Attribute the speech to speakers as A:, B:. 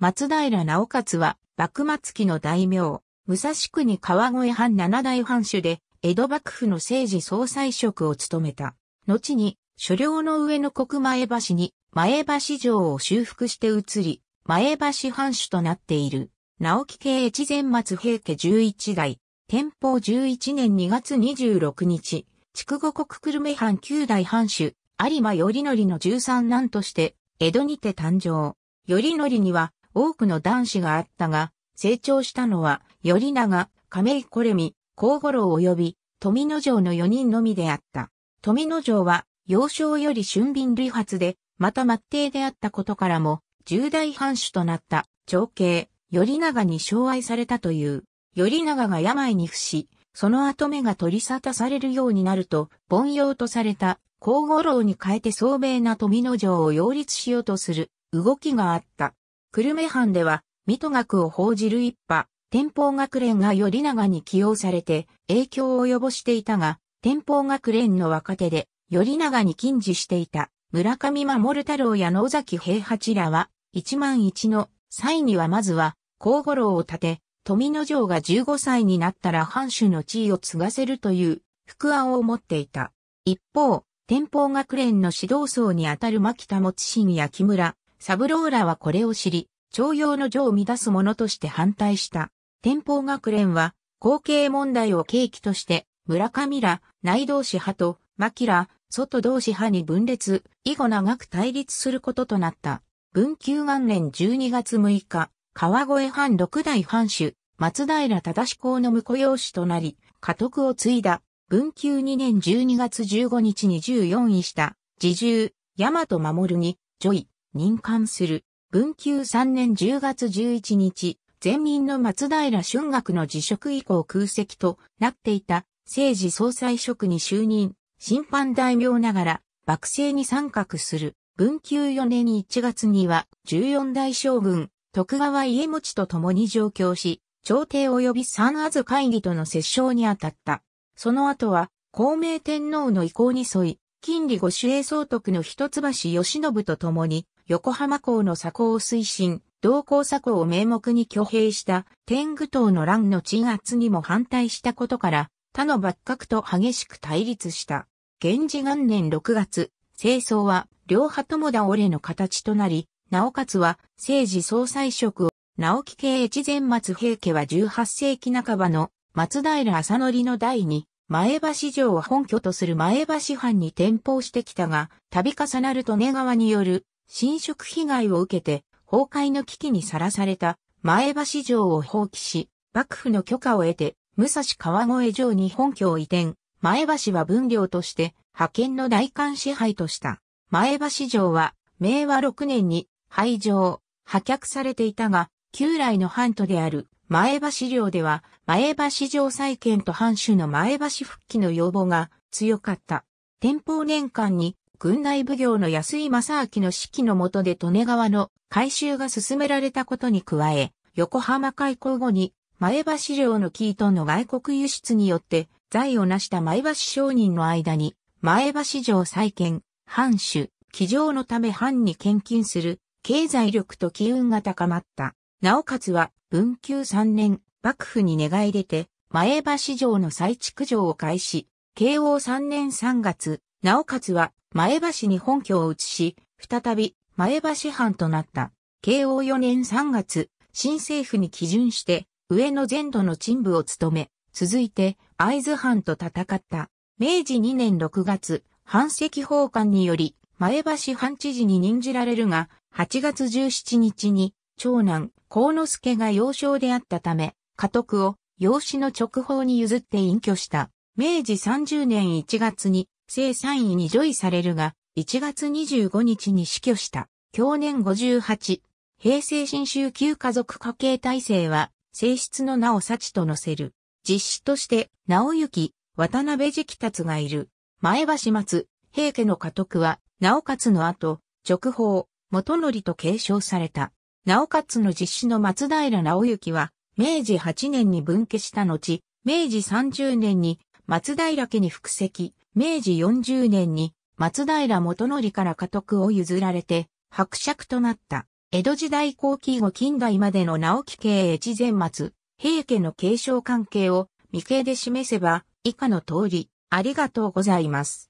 A: 松平直勝は、幕末期の大名、武蔵国川越藩七代藩主で、江戸幕府の政治総裁職を務めた。後に、所領の上の国前橋に、前橋城を修復して移り、前橋藩主となっている。直木系越前松平家十一代、天保十一年二月二十六日、筑後国久留米藩九代藩主、有馬頼則の十三男として、江戸にて誕生。頼則には、多くの男子があったが、成長したのは、頼長、亀井これみ、甲五郎及び、富野城の4人のみであった。富野城は、幼少より俊敏類発で、また末帝であったことからも、重大藩主となった、長兄、頼長に障愛されたという。頼長が病に伏し、その後目が取り沙汰されるようになると、凡庸とされた、皇五郎に変えて聡明な富野城を擁立しようとする、動きがあった。久留米藩では、水戸学を報じる一派、天保学連が頼長に起用されて影響を及ぼしていたが、天保学連の若手で頼長に近似していた村上守太郎や野崎平八らは、一万一の際にはまずは、皇五郎を立て、富野城が15歳になったら藩主の地位を継がせるという福案を持っていた。一方、天保学連の指導層にあたる牧田持信や木村サブローラはこれを知り、徴用の情を乱す者として反対した。天保学連は、後継問題を契機として、村上ら、内道士派と、牧ら、外同士派に分裂、以後長く対立することとなった。文久元年12月6日、川越藩六代藩主、松平忠公の婿養子となり、家督を継いだ、文久2年12月15日に14位した、自重、大和守に、ジョイ、任官する。文久3年10月11日、前民の松平春学の辞職以降空席となっていた政治総裁職に就任、審判大名ながら、幕政に参画する。文久4年1月には、14代将軍、徳川家持と共に上京し、朝廷及び三安会議との折衝に当たった。その後は、孔明天皇の意向に沿い、金利御守衛総督の一橋義信と共に、横浜港の鎖港推進、同港鎖港を名目に挙兵した天狗党の乱の鎮圧にも反対したことから、他の幕閣と激しく対立した。源氏元年6月、清掃は両派とも倒れの形となり、直勝は政治総裁職を、直木系越前松平家は18世紀半ばの松平浅則の代に、前橋城を本拠とする前橋藩に転封してきたが、度重なる利根川による侵食被害を受けて崩壊の危機にさらされた前橋城を放棄し、幕府の許可を得て、武蔵川越城に本拠を移転、前橋は分領として派遣の大官支配とした。前橋城は明和6年に廃城、破却されていたが、旧来の藩都である前橋領では前橋城再建と藩主の前橋復帰の要望が強かった。天保年間に軍内奉行の安井正明の指揮の下で利根川の改修が進められたことに加え、横浜開港後に前橋領のキートンの外国輸出によって財を成した前橋商人の間に前橋城再建、藩主、騎乗のため藩に献金する経済力と機運が高まった。なおかつは文久3年幕府に願い出て前橋城の再築城を開始、慶応3年3月、直勝は前橋に本拠を移し、再び前橋藩となった。慶応4年3月、新政府に基準して、上野全土の陳部を務め、続いて会津藩と戦った。明治2年6月、藩籍奉還により、前橋藩知事に任じられるが、8月17日に、長男、幸之助が幼少であったため、家督を養子の直方に譲って隠居した。明治30年1月に正3位にジョイされるが、1月25日に死去した。去年58、平成新州旧家族家系体制は、性質の名を幸と載せる。実施として、直行、渡辺直達がいる。前橋松、平家の家督は、直勝の後、直法、元則と継承された。直勝の実施の松平直行は、明治8年に分家した後、明治30年に松平家に復籍。明治40年に松平元則から家督を譲られて、伯爵となった。江戸時代後期後近代までの直木系越前松、平家の継承関係を未形で示せば、以下の通り、ありがとうございます。